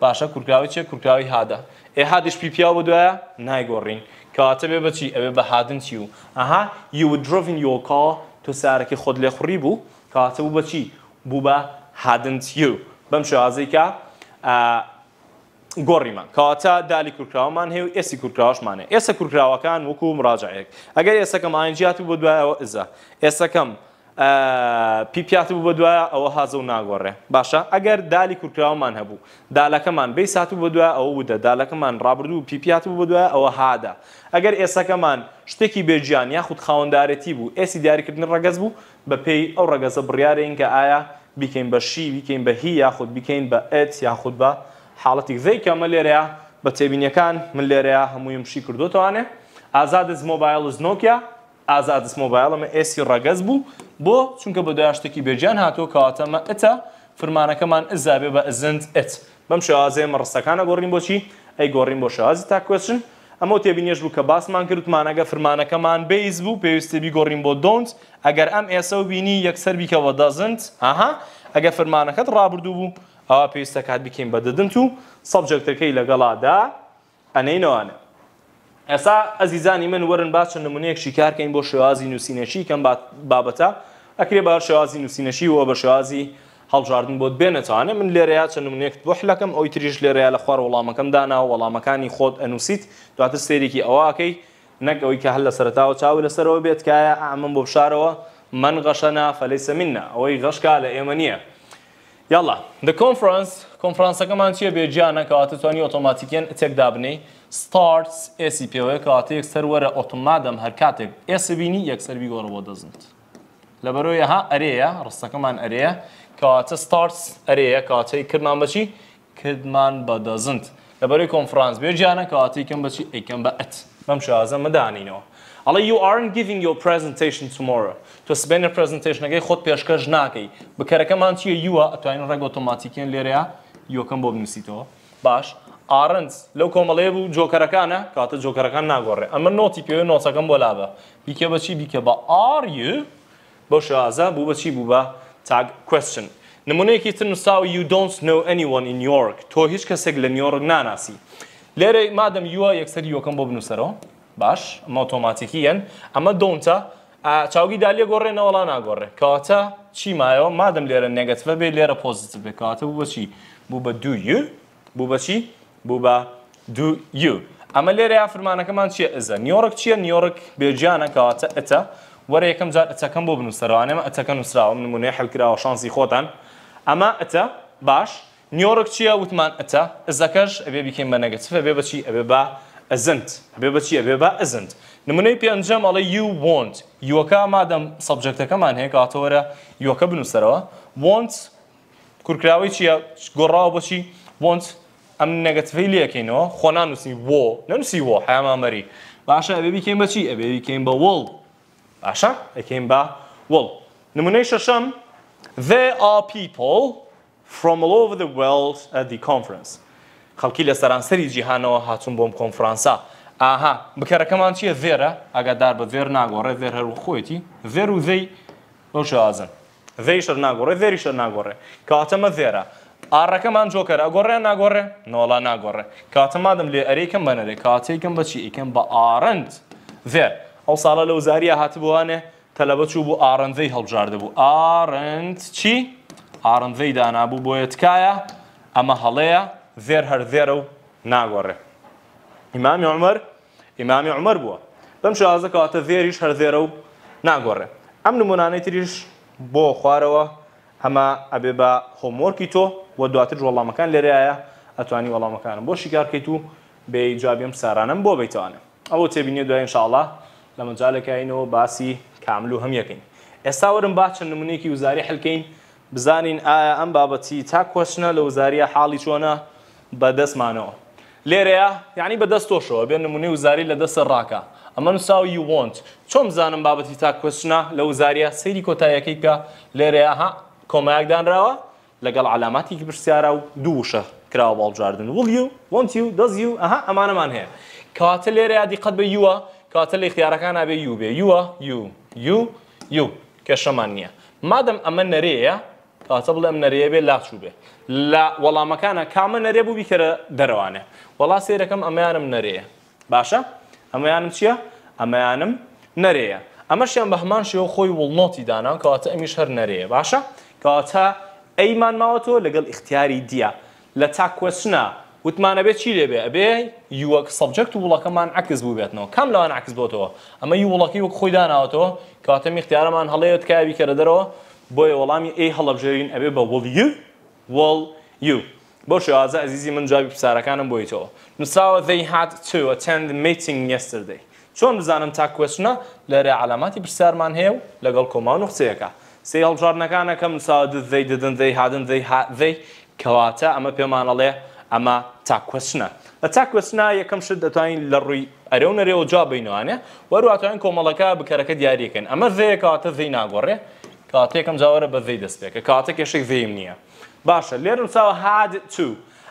باشە کورکراوی چیە کورکراوی هادە ئێ هادیش پیپیا بۆ دوایە نایگۆڕین کەواتە بێ بچی ئەوێ بە هادنتی و ئەها you would driven your car تو سارەکی خۆت لێ خوڕی بوو کەواتە بوو بەچی بوو بە هادنتیو بەم شازیکە گۆڕیمان کەواتە دالی کورکراوەمان هەیە و ئێسی کورکراوەشمانە ئێستا کورکراوەکان وەکو مراجعەیەک ئەگەر ئێسەکەم ئاینجیات بۆ دوایەوە ئزە ئێسەکەم پیپات بوو بە دوایە ئەوە هازە و ناگۆڕێ باشە ئەگەر دالی کورتراومان هەبوو دالەکەمان بەی سات بە دوای ئەوە ودە دالەکەمان ڕابردوو پیپات بوو بە دوای ئەوە هادا ئەگەر ئێسەکەمان شتێکی بێجییان یاخود خاوەنددارەتی بوو ئێسی دیاریکردن ڕگەز بوو بە پێی ئەو ڕگەزە بڕیارین کە ئایا بیکەین بە شی بیکەین بە هی یاخود بیکەین بە ئەت یاخود بە حاڵەتی زەی کەمە لێرەیە بە تێبینیەکان من لێرەیە هەموویم شی کردوتوانێ ئازادز مۆبایل زنۆکیا ئازادز مۆبایلمە ئێسی ڕگەز بوو بۆ چونکە بە داشتێکی بێجیان هاتووە کەواتەمە ئەتە فرمانەکەمان ئزابێ بە ئەزند ئەت بەم شازەیە مەڕستەکانە گۆڕین بۆچی ئەی گۆڕین بۆ شازی تا کوێشن ئەمە تێبینێژ بوو کە باسمان کردمانەگە فرمانەکەمان بیس بوو پێویستی گۆڕین بۆ دۆنت ئەگەر ئەم ئێسە و بینی یەکسەر بیکەوە دەزنت ئاها ئەگە فرمانەکەت ڕابردوو بوو ئەوە پێویستە کات بکەین بەدەدنت و سەبجەکتەکەی لەگەڵادا ئەنەی نەوانە ئێستا ئەزیزانی من ورن با چەند نمونەیەکشی کارکەین بۆ شێوازی نووسینەشی کەم بابەتە ئەکرێ بە شێوازی نووسینەشی وە بە شێوازی هەڵژاردن بۆت بێنێتوانە من لێرەیە چەند نمونێکت بۆ حلەکەم ئەوی تریش لێرەیە لە خوار وەڵامەکەم دانا و وەڵامەکانی خۆت ئەنووسیت دواتر سێرێکی ئەوەکەی نەک ئەوی کە هەل لە سەرتاوە چاوی لەسەرەوە بێت کایە ئامن بۆ بشارەوە من غەشەنا فەلیسە منە ئەوەی غەشکا لە ئێمە نییە. یاڵە د کۆنفرانس کۆنفرانسەکەمان چیە بێجیانە کەواتە توانی ئۆتۆماتیکیان تێک دابنەی ستارس ئێسی پێوەیە کەاتەیەک سەروەرە ئۆتۆمادەم هەر کاتێک ئێسبینی یەکسەربی گۆڕە بۆ دەزنت لە بەرۆیە ها ئەرەیە ڕستەکەمان ئەرەیە کەواتە ستارس ئەرەیە کاتەی کردمان بەچی کردمان بەدەزنت لە بەرەی کۆنفرانس بێجیانە کەواتی کەم بەچی ئەیکەم بە ئەت بەم شازە مەدانینەوە. ئەڵە you aren't giving your presentation tomorrow تۆ سبێنە پرزنتشنەکەی خۆت پێشکەش ناکەی بکەرەکەمان چیە یوە ئەتوانین ڕێگ ئۆتۆماتیکێن لێرەیە یۆکەم بۆ بنووسیتەوە باش ئارنج لەو کۆمەڵەیە بوو جۆکەرەکانە کاتە جۆکەرەکان ناگۆڕێ ئەمە نۆتی پێوێ نۆسەکەم بۆ لابە بیکە بەچی بیکە بە ئاری بە شازە بوو بەچی بوو بە تاگ کوشن نمونەیەکی تر نووساوی you don't know anyone in York تۆ هیچ کەسێک لە نیویۆرک ناناسی لێرە مادەم یوە یەکسەری یۆکەم بۆ بنووسەرەوە باش ئەمە ئۆتۆماتیکیەن ئەمە دۆنتە چاوگی دالیە گۆڕێنەوەڵا ناگۆڕێ کەواتە چی مایەوە مادەم لێرە نێگەتفە بێ لێرە پۆزیت بێ کەواتە بوو بەچی بوو بە دوو بوو بەچی بوو بە دو یو ئەمە لێرە یا فرمانەکەمان چیە ئەزە نیۆرک چییە نیۆرک بێجیانە کەواتە ئەتە وەرە یەکەم جار ئەچەکەم بۆ بنووسەرانێمە ئەتەکە نووسراوم نمونەیە هەلکراوە شانسی خۆتان ئەمە ئەتە باش نیۆرک چییە وتمان ئەتە ئەزەکەش ئەبێ بکەین بە نەگەتف ئەبێ بچی ئەبێ بە ئەزنت ئەبێ بچی ئەبێ بە ئەزنت نمونەی پێنجەم ئەڵێ یو وۆنت یوەکە مادەم سەبجەکتەکەمان هەیە کاتەوەرە یوەکە بنووسەرەوە وۆنت کورکراوی چییە گۆڕاوە بۆچی وۆنت ام که ئەم نەگەتفەی لەکەینەوە خۆ نانووسی وۆ نەنووسی وە حیامامەری باشە ئەبێ بکەین بەچی ئەبێ بکەین بە وڵ باشە ئەکەین با ول نمونه ششم There are people from all over the world at the conference. خەڵکی سری سەرانسەری و هاتون بۆم کۆنفرانسا. ئاها بکەرەکەمان چییە ڤێرە ئەگەدار بە ڤێر ناگۆڕێ ڤێر هەرو خۆیەتی ڤێر و ڤێی بەو شازن. ڤێی شەر ناگۆڕێ ڤێری شەر ناگۆڕێ کەواتەمە ڤێرە. ئاڕەکەمان جۆکەرە ئەگۆڕێ ناگۆڕێ نۆڵا ناگۆڕێ کاتە مادەم لێ ئەرێکم بەنەرێ کاتێکم بەچی ئیکەم بە ئارند ڤێر ئەو ساڵە لەو زاریە هاتبووانێ تەلەبە چوو بوو ئارندەی هەڵبژاردەبوو ئارند چی؟ ئارندەی دانابوو بۆیە تکایە ئەمە هەڵەیە زێر هەر زێرە و ناگۆڕێ ئیمامی عمەر ئیمامی عمەر بووە بەم شازە کەواتە زێریش هەر زێرە و ناگۆڕێ ئەم نمونانەی تریش بۆ خوارەوە هەمە ئەبێ بە هۆمۆرکی تۆ و دواتر وەڵامەکان لێرایە ئەتوانی وەڵامەکانم بۆ شیکارکەیت و بێجابیم سارانم بۆ بیتوانم ئەوە تێبینێ دوای انشاءڵە لە مەجالەکەینەوە باسی کامل و هەمیەکەین ئێستا وەرم با چەند نمونێکی وزاری هەلکەین بزانین ئایا ئەم بابەتی تا کۆچنە لە وزاریە حاڵی چۆنە بەدەستمانەوە لێرەیە یعنی بەدەست تۆشەوە بێ نمونی وزاری لە دەست ڕاکە ئەمە نووساوی یوۆنت چۆم زانم بابەتی تا کۆچنە لە وزاریە سەیری کۆتایەکەی کە لێرەیە ها کۆمایەکدانراوە لەگەڵ علاماتێکی پرسیارە و دوو شەر کراوە باڵجاردن وڵی و وەنتی و دەزی و ئەها ئەمانەمان هەیە کاتە لێرە دیقەت بە یوە کاتە لە اختیارەکان نابێ یو بێ یوە یو یو یو کێشەمان نییە مادەم ئەمە نەرەیە کاتە بڵێم نەرەیە بێ لاچوو بێ لە وەڵامەکانە کامە نەرێ بوو بیکەرە دەروانێ وەڵا سێرەکەم ئەمەیانم نەرەیە باشە ئەمەیانم چییە؟ ئەمەیانم نەرەیە ئەمەشیان بە هەمان شێوە خۆی وڵنۆتی دانا کەواتە ئەمیش هەر نەرەیە باشە کەواتە ئەیمان ماوەتەوە لەگەڵ اختیاری دیە لە تاکوەچنا وتمانە بێت چی لێبێ ئەبێ یوەک سەبجەکت و وڵەکەمان عکس بوو بێتنەوە کام لەوان عکس بۆتەوە ئەمە ی وڵەکەی وەک خۆی داناوەتەوە کاتەمی اختیارەمان هەڵەیە تکایبی کە دەرەوە بۆیە وەڵامی ئەی هەڵەبژێرین ئەبێ بە وڵی وڵ یو بۆ شێوازە ئەزیزی من جاوی پرسارەکانم بۆیتەوە نووسراوە دەی هات تو attend meeting yesterday چۆن بزانم تا کوێسنە لەرێ علاماتی پرسیارمان هەیە و لەگەڵ کۆمان و قچەیەەکە سێ هەڵژارنەکانەکەم سادت دەی ددن دەی هادن دەی کەواتە ئەمە پێمانەڵێ ئەمە تاکوەچنە لە تاکوەچنا یەکەم شت دەتوانین لە ڕووی ئەرێو نەرێەوە جا بینوانێ وەرواتوانین کۆمەڵەکە بکەرەکە دیاریکەن ئەمە زەیە کاتە زەی ناگۆڕێ کاتێکم جاوەرە بە زەی دەستپێکە کاتە کێشێک زەیم نییە باشە لێرم ساوە هاد تو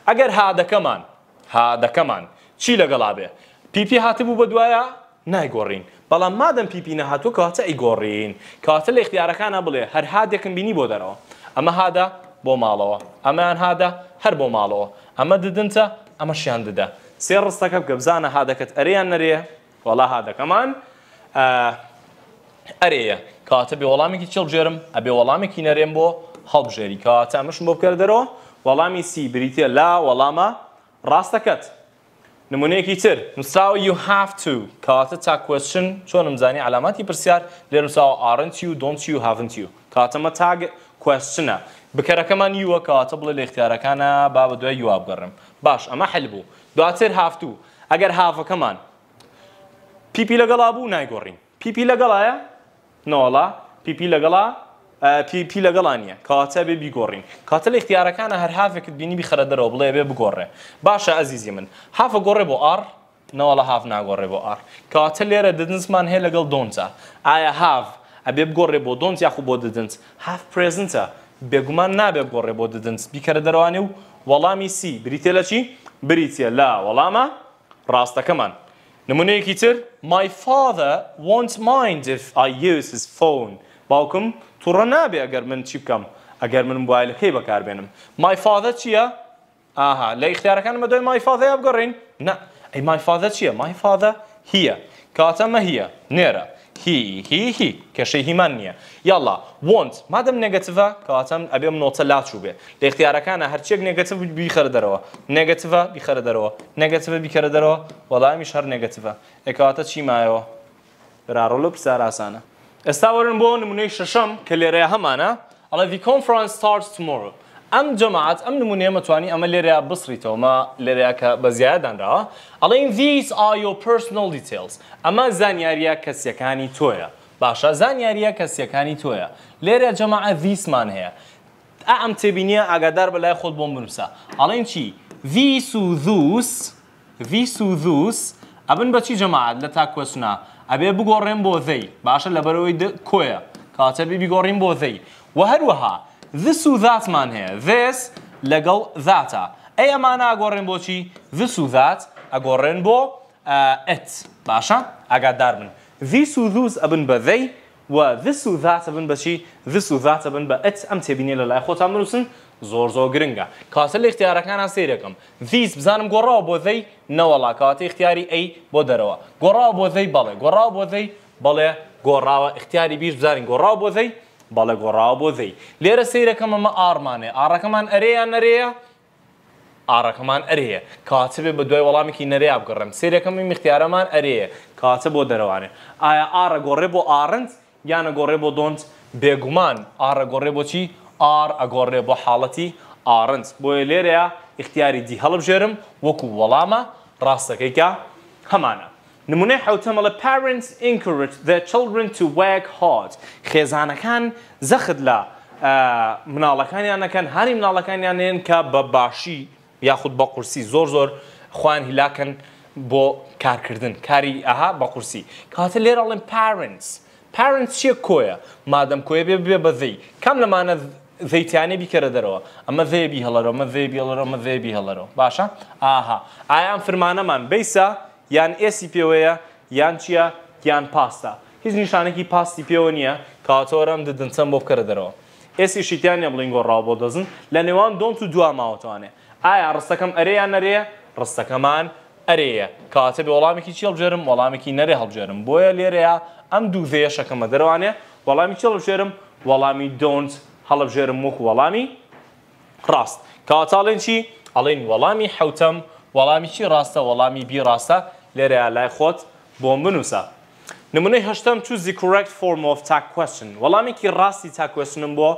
ئەگەر هادەکەمان هادەکەمان چی لەگەڵا بێ پیپی هاتبوو بە دوایە نایگۆڕین بەڵام مادەم پیپی نەهاتوو کەواتە ئیگۆڕین کەواتە لە اختیارەکانە بڵێ هەر هادێکم بینی بۆ دەرەوە ئەمە هادا بۆ ماڵەوە ئەمان هادا هەر بۆ ماڵەوە ئەمە ددنتە ئەمە شیان ددە سێ ڕستەکە بکە بزانە هادەکەت ئەریان نەرێ وڵا هادەکەمان ئەرەیە کاتە بێ وەڵامێکی چڵجێرم ئەبێ وەڵامێکی نەرێن بۆ هەڵبژێری کاتە ئەمەشم بۆ بکردەرەوە وەڵامی سی بریتە لا وەڵامە ڕاستەکەت نمونەیەکی تر نووسراوە you have to کاتە تا question چۆن نمزانی علاماتی پرسیار لێ نووسراوە aren't you don't you haven't you کاتەمە تاگ کوشنە بکەرەکەمان یوە کاتە بڵێ لە اختیارەکانە با بە دوای یوا بگەڕم باش ئەمە حل بوو دواتر هافتوو ئەگەر هاافەکەمان پیپی لەگەڵا بوو نایگۆڕین پیپی لەگەڵایە نۆڵا پیپی لەگەڵا پی لەگەڵانیە کاتە بێ بیگۆڕین کاتە لە اختیارەکانە هەر هافێکت بینی بخەرە دەرەوە بڵێ بێ بگۆڕێ باشە ئەزیزی من هافە گۆڕێ بۆ ئار نەوەڵە هاف ناگۆڕێ بۆ ئار کاتە لێرە دەدنسمان هەیە لەگەڵ دۆنجە ئایا هاف ئەبێ بگۆڕێ بۆ دۆنج یاخو بۆ دەدنس هاف پرێزنتە بێگومان نابێ بگۆڕێ بۆ دەدنس بیکەرە دەروانێ و وەڵامی سی بریتێ لە چی بریتە لا وەڵامە ڕاستەکەمان نمونەیەکی تر my father won't mind if I use his phone باوکم تووڕە نابێ ئەگەر من چی بکەم ئەگەر من موبایلەکەی بەکاربێنم مایفاادە چییە؟ ئاها لە یختیارەکانمە دوۆی مایفاادەیە بگەڕین؟ نە ئەی مایفاادە چییە؟ مایفاادە هیە کاتەمە هیە نێرە هی هی هی کەشەی هیمان نییە یاڵا وند مادەم نگەتیڤە کەواتەم ئەبێم نۆتە لاچوو بێ لە اختیارەکانە هەرچێک نگەتیڤ بیخەرە دەرەوە نگەتیڤە بیخەرە دەرەوە نگەتیڤە بیکەرە دەرەوە وەڵامیش هەر نگەتیڤە ئەکەواتە چی مایەوە؟ برارۆ لە پرسیار ئاسانە ئێستا وەرن بۆ نمونەی ششەم کە لێرەیە هەمانە ئەڵە The Conference starts tomorrow. ئەم جەماعات ئەم نمونەیە مەتوانی ئەمە لێرەیە بسریتەوەمە لێرەیەکە بە زیادانراوە ئەڵین these are your personal details ئەمە زانیاریە کەسیەکانی تۆیە باشە زانیاریە کەسیەکانی تۆیە لێرە جەماعە ڤیسمان هەیە ئا ئەم تێبینیە ئاگادار بەلای خۆت بۆم بنووسە ئەڵێن چی ڤیس و ذوس ڤیس و ذوس ئەبن بەچی جەماعات لە تاکوەسنا ئەبێ بگۆڕێن بۆ زەی باشە لەبەرەوەی کۆیە کاتەبی بیگۆڕین بۆ زەی و هەروەها this و ذاتمان هەیە this لەگەڵ ذاتە ئەی ئەمان ئاگۆڕێن بۆچی this و ذات ئەگۆڕێن بۆ ئەت باشە ئاگادار بن this و those ئەبن بە و this و ذات ئەبن بەچی this و ذات ئەبن بە ئەت ئەم تێبینێ لە لای خۆتان زۆر زۆر گرنگە کاسە لە اختیارەکانان سێرەکەم ڤیز بزانم گۆڕاوە بۆ دەی نەوەڵا کاتی اختیاری ئەی بۆ دەرەوە گۆڕاوە بۆ دەی بەڵێ گۆڕاو بۆ دەی بەڵێ گۆڕاوە اختیاری بیش بزانین گۆڕاو بۆ دەی بەڵێ گۆڕاوە بۆ دەی لێرە سیرەکەم ئەمە ئارمانێ ئارەکەمان ئەرەیان نەرەیە ئارەکەمان ئەرەیە کاتبێ بە دوای وەڵامێکی نەریا بگەڕم سیرەکەمی مختیارەمان ئەرەیە کاتە بۆ دەرەوانێ ئایا ئارە گۆڕێ بۆ ئارنج یانە گۆڕێ بۆ دۆنج بێگومان ئارە گۆڕێ بۆ چی ئار ئەگۆڕێ بۆ حاڵەتی ئارنج بۆیە لێرەیە اختیاری دی هەڵبژێرم وەکو وەڵامە ڕاستەکەیکە هەمانە. نمونەی حوتەمەڵە parents encourage their children to work hard خێزانەکان زەخت لە مناڵەکانیانەکەن هەری مناڵەکانیان هێن کە بە باشی یاخود بە قورسی زۆر زۆر خوان هیلاکەن بۆ کارکردن کاری ئەها بە قورسی کاتە لێرەڵێن parents parents چیە کۆیە مادەم کۆیە بێ بێ بەذەی کام لەمانە زەیتیانەی بیکەرە دەرەوە ئەمە زێبی هەڵەرەوە ئەمە زێبی هەڵەرەوە ئەمە زێبی هەڵەرەوە باشە ئاها ئایان فرمانەمان بیسا یان ئێسی پێوەیە یان چییە یان پاستا هیچ نیشانێکی پاستی پێوە نییە کاتۆرەم ددنچەم بۆ بکەرە دەرەوە ئێسی شیتیان یە بڵنگۆ ڕاو بۆ دەزن لە نێوان دۆنت و دواماوەتوانێ ئایا ڕستەکەم ئەرەیان نەرەیە ڕستەکەمان ئەرەیە کاتە بێ وەڵامێکی چی هەڵجێرم وەڵامێکی نەرێ هەڵجێرم بۆیە لێرەیە ئەم دوو ڤێشەکەمە دەروانێ وەڵامی چڵ ژێرم وەڵامی دۆنت هەڵبژێرم وەک وەڵامی ڕاست کاتاڵێن چی ئەڵین وەڵامی حوتەم وەڵامی چی ڕاستە وەڵامی بیڕاستە لێرە لای خۆت بۆ بنووسە نمونەی هەشتم چوزی correct form of tax question وەڵامێکی ڕاستی تاکوێسنم بۆ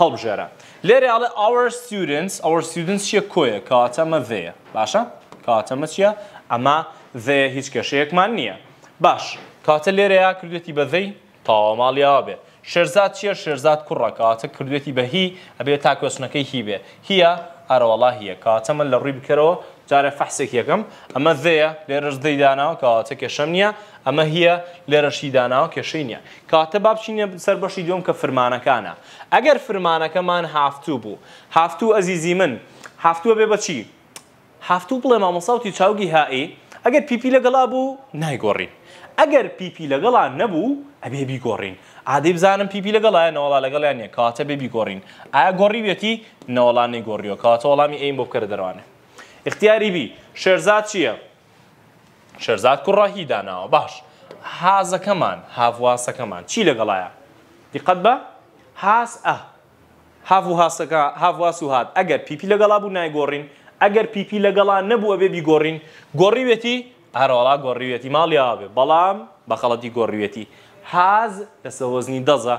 هەڵبژێرە لێرە ئاڵێ our students our students چیە کۆیە کاتەمە ڤەیە باشە کاتەمە چیە ئەمە ڤێ هیچ کەشەیەکمان نییە باش کاتە لێرەیە کردێتی بەڤەی تاواماڵیا بێ شێرزاد چیە شێرزاد کوڕەکەاتە کردوێتی بە هی ئەبێت تاکۆسنەکەی هی بێ هیە ئارەوەڵا هیە کاتەمە لە ڕووی بکەرەوە جارە فەحسێک یەکەم ئەمە ذەیە لێرەش دەیداناوە کەواتە کێشەم نییە ئەمە هیە لێرەشی داناوە کێشەی نیە کاتە بابچینە سەر بەشی دوم کە فرمانەکانە ئەگەر فرمانەکەمان هافتوو بوو هافتوو ئەزیزی من هافتووە بێ بەچی هافتوو بڵێ مامەساوتی چاوگی هایی ئەگەر پیپی لەگەڵا بوو نایگۆڕین ئەگەر پیپی لەگەڵا نەبوو ئەبێ بیگۆڕین عادی بزانم پیپی لەگەڵایە نەوەڵا لەگەڵیان نیە کاتە بێ بیگۆڕین ئایا گۆڕی بێتی نەوەڵانی گۆڕیەوە کاتە وەڵامی ئەیم بۆ بکەرە دەروانێ اختیاری بی شێرزاد چییە؟ شەرزاد کوڕاهی داناوە باش حازەکەمان هاواسەکەمان چی لەگەڵایە دیقەت بە هاس ئە هاو هاسەکە هاواس و هاات ئەگەر پیپی لەگەڵا بوو نایگۆڕین ئەگەر پیپی لەگەڵان نەبووە بێ بیگۆڕین گۆڕیوێتی هەرۆڵا گۆڕیوێتی ماڵیاوێ بەڵام بە خەڵەتی گۆڕیوێتی حاز لە سەهۆزنی دەزە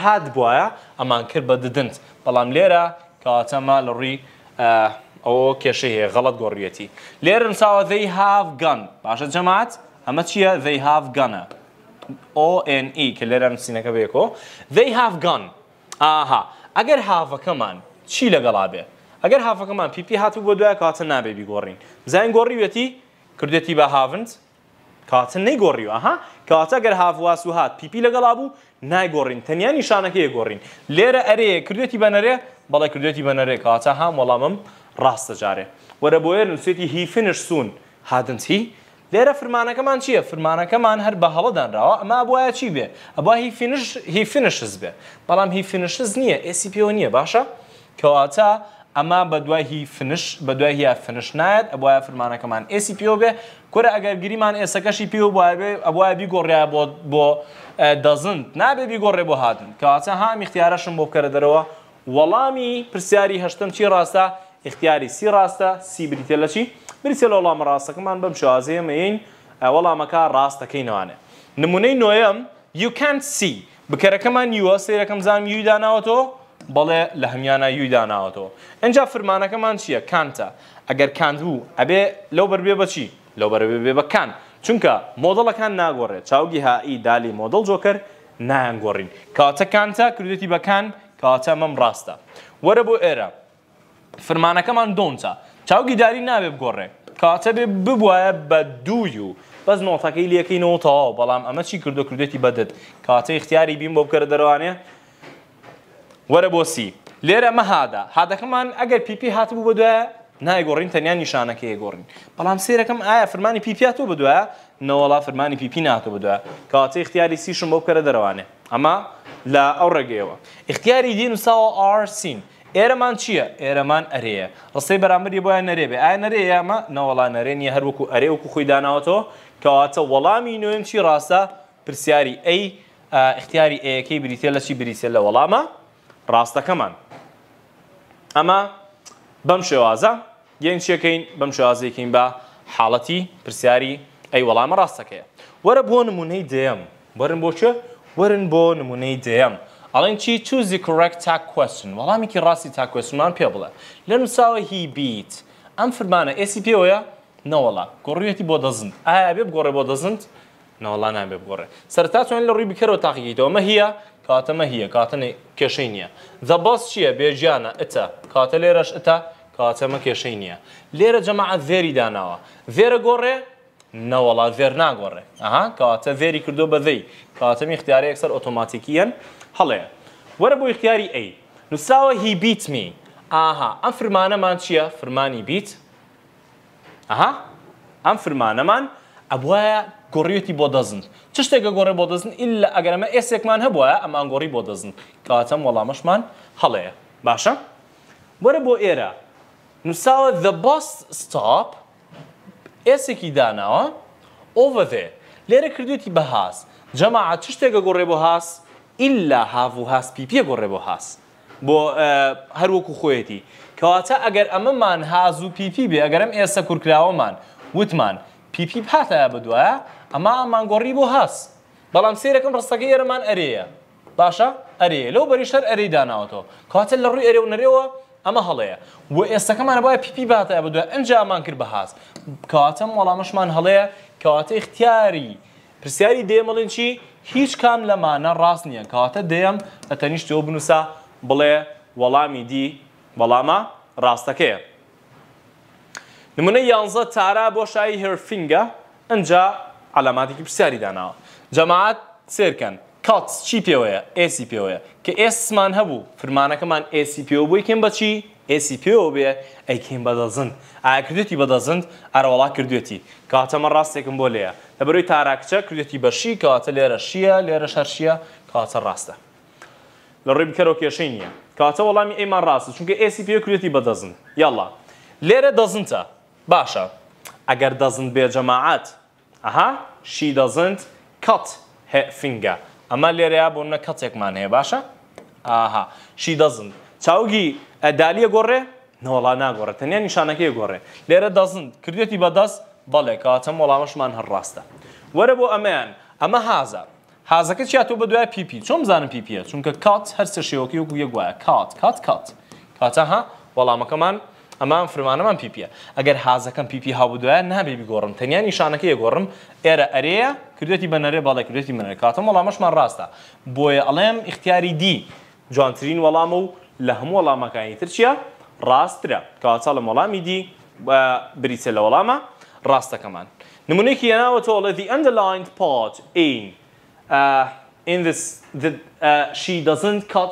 هات بواە ئەمان کرد بە ددنت بەڵام لێرە کەواتەمە لە ڕووی ئەوە کێشەی هەیە غەڵت گۆڕیەتی لێرم ساوە دەی هاافگەن باشە جەمات ئەمە چییە دەی هاافگەنە ONE کە لێرە نووسینەکە بێکۆ دەی هاافگەن ئاها ئەگەر هاافەکەمان چی لەگەڵا بێت ئەگەر هافەکەمان پیپی هاتوو بۆ دوای کاتە نابێ بیگۆڕین زین گۆڕیوەتی کردێتی بە هاوند کاتن نەیگۆڕیوە ها کاتە گەر هاواس و هات پیپی لەگەڵا بوو نایگۆڕین تەنیا نیشانەکەی گۆڕین لێرە ئەرەیە کردێتی بەنەرێ بەڵێ کردێتی بەنەرێ کاتە هام وەڵامم ڕاستە جارێ وەرە بۆیە نووسێتی هیفنش سون هادنتی لێرە فرمانەکەمان چییە فرمانەکەمان هەر بە هەڵەدانراوە ئەما بواە چی بێ ئەبا هیفنش هیفنشز بێ بەڵام هیفنشز نییە ئسیPO نییە باشە کەواتە ئەما بە دوای هی فنش بە دوای هیا فنش نایەت ئەبواە فرمانەکەمان ئێسی پێ بێ کورە ئەگەر گریمان ئێسەکەشی پێ وواێ ئەبواە بیگۆڕیا بۆ بۆ دەزنت نابێ بیگۆڕێ بۆ هاتن کەواچە هامی اختیارەشم بۆ کەرە دەرەوە وەڵامی پرسیاری هەشتم چی ڕاستە اختیاری سی ڕاستە سی بریتە لە چی بریتە لە وڵام ڕاستەکەمان بەم شازەیەمەین وەڵامەکە ڕاستەکەی نوانێ نمونەی نوێم you can't see بکەرەکەمان یوە سێرەکەم زانام یویداناوەتەوە بەڵێ لە هەمیانە یویدا ناوەتەوە ئەجا فرمانەکەمان چییە کانتە ئەگەر کاند بوو ئەبێ لەو بەربێ بەچی لەو بەربێ بێ بەکان چونکە مۆدڵەکان ناگۆڕێت چاوگی هایی دالی مۆدڵ جۆکەر نایانگۆڕین کاتە کانتە کردێتی بەکان کاتە مەم ڕاستە وەرە بۆ ئێرە فرمانەکەمان دۆنچە چاوگی داری نابێ بگۆڕێ کاتە بێ ببوایە بە دووی و بەس نۆتەکەی لەکەینەوە تەواو بەڵام ئەمە چی کردو کردێتی بەدت کاتە اختیاری بیم بۆ بکەرە دەروانێ وەرە بۆسی لێرە مەهادا هادەکەمان ئەگەر پیپی هاتبوو بە دوایە نایگۆڕین تەنیا نیشانەکە یگۆڕین بەڵام سیرەکەم ئایا فرمانی پیپیاتۆ بە دوایە نەوەڵا فرمانی پیپی ناتۆ بە دوایە کەواتە اختیاری سیشم بۆ بکەرە دەروانێ ئەمە لە ئەو ڕێگەیەوە اختیاری دین وساوە ئارسین ئێرەمان چییە؟ ئێرەمان ئەرەیە ڕستەی بەرامبری بۆیان نەرێبێ ئایا نەرێ ئەمە نەوەڵا نەرێنی هەروەکو ئەرێ وەکو خۆی داناوەتەوە کەواتە وەڵامی نوێن چی ڕاستە پرسیاری ئەی اختیاری ئەیەکەی بریتێ لە چی بریسێ لە وەڵامە ڕاستەکەمان ئەمە بەم شێوازە یەن چیەکەین بەم شێوازەکەین بە حاڵەتی پرسیاری ئەی وەڵامە ڕاستەکەیە وەرە بۆ نمونەی دێم وەرن بۆ چێ وەرن بۆ نمونەی دێم ئەڵێن چی چوزی کوڕێک تا کوسن وەڵامێکی ڕاستی تا کوسمان پێ بڵێ لە نووساوە هی بیت ئەم فرمانە ئێسی پێوەیە نەوەڵا گۆڕویەتی بۆ دەزنت ئایا بێ بگۆڕێ بۆ دەزنت ناوەڵا نابێ بگۆڕێ سەرتا چۆن لە ڕووی بکەرەوە تاقییتەوە مە هیە کاتەمە هیە کاتنێ کێشەی نییە. دەباس چییە بێجیانە ئەتە کاتە لێرەش ئەتە کاتەمە کێشەی نییە. لێرە جەماعەت زێری داناوە. زێرە گۆڕێ نەوەڵا زێر ناگۆڕێ. ئەها کاتە زێری کردو بەدەی کاتەمی اختیاری یەکسەر ئۆتۆماتیکیەن هەڵەیە. وەرە بو اختیاری ئەی. نووساوە هی بیتمی. ئاها ئەم فرمانەمان چییە؟ فرمانی بیت؟ ئەها؟ ئەم فرمانەمان، ئەبواە گۆڕیەتی بۆ دەزن چ شتێکە گۆڕێ بۆ دەزن ئللا ئەگەرمە ئێسێکمان هەبواە ئەمان گۆڕی بۆ دەزن کەواتەم وەڵامەشمان هەڵەیە باشە وەرە بۆ ئێرە نووساوە the bus stop ئێسێکی داناوە ئۆڤێ لێرە کردوێتی بە هاس جەماعات چ شتێکە گۆڕێ بۆ هاس ئللا هاو و هاس پیپە گۆڕێ بۆ هاس بۆ هەروەکو خۆیەتی کەواتە ئەگەر ئەمەمان هاز و پیپی بێ ئەگەرم ئێستا کورکراوەمان وتمان پیپی پاتە بدوایە ئەما ئامانگۆڕی بۆ هەست بەڵام سێرەکەم ڕستەکە ئێرەمان ئەرەیە باشە ئەرێ لەو بەریشەر ئەرەی داناوەتەوە کاتە لە ڕووی ئەرێ و نەرێەوە ئەمە هەڵەیە و ئێستەکەمان باید پیپی باتە بدوە ئەنجامان کرد بەهاز کاتەم وەڵامەشمان هەڵەیە کەواتە اختیاری پرسیاری دێمەڵین چی هیچ کام لەمانە ڕاست نییە کاتە دێم لە تەنیشتەوە بنووسە بڵێ وەڵامی دی وەڵامە ڕاستەکەیە نمونە یانزە تارا بۆ شایی هێرفینگە ئەجا علاماتێکی پرسیاری داناوە جەماعات سێرکەن کاتس چی پێوەیە ئسی پێوەیە کە ئسمان هەبوو فرمانەکەمان ئسی پێوە بۆی کێم بەچی ئسی پێوە بێ ئەیکەین بەدەزند ئاکردێتی بەدەزند ئەرەوەڵا کردوێتی کاتەمە ڕاستێکم بۆ لێە لە بەروی تاراکچە کردێتی بەشی کەواتە لێرە شیە لێرە شەرشیە کاتە ڕاستە لە ڕێ بکەرەوە کێشەی نییە کاتە وەڵامی ئێمان ڕاستە چونکە ئسی پێ کردێتی بەدەزند یاڵا لێرە دەزنتە باشە ئەگەر دەزن بێجەماعات ئەها شی دەزنت کەت فینگە ئەمە لێرەیە بۆ نە کەتێکمان هەیە باشە؟ ئاها شی دەزن چاوگی ئەدالیە گۆڕێ نەوەڵا ناگۆڕێت تەنیا نیشانەکەی گۆڕێ لێرە دەزن کردێتی بەدەست بەڵێ کاتەم وەڵامەشمان هەرڕاستە وەرە بۆ ئەمەیان ئەمە هازە حازەکە چیا تۆ بە دوای پیپی چۆم زانم پیپە چونکە کات هەرسە شێوەکەی وەکو یە گوایە کات کات کات کاتەها وەڵامەکەمان ئەمان فرمانەمان پیپە ئەگەر حازەکەم پیپی هابدوایە نابێ بگۆڕم تەنیا نیشانەکە یگۆڕم ئێرە ئەرەیە کردێتی بەنەرێ باڵێک کردێتی منەر کاتم وەڵامەشمان ڕاستە بۆیە ئەڵێم اختیاری دی جوانترین وەڵامە و لە هەموو وەڵامەکانی ترچیە ڕاسترە کاواچا لە وەڵامی دی بریچە لە وەڵامە ڕاستەکەمان نمونێکی ێناوە تۆڵێ the underlined part in uh, in this that uh, she doesn't cut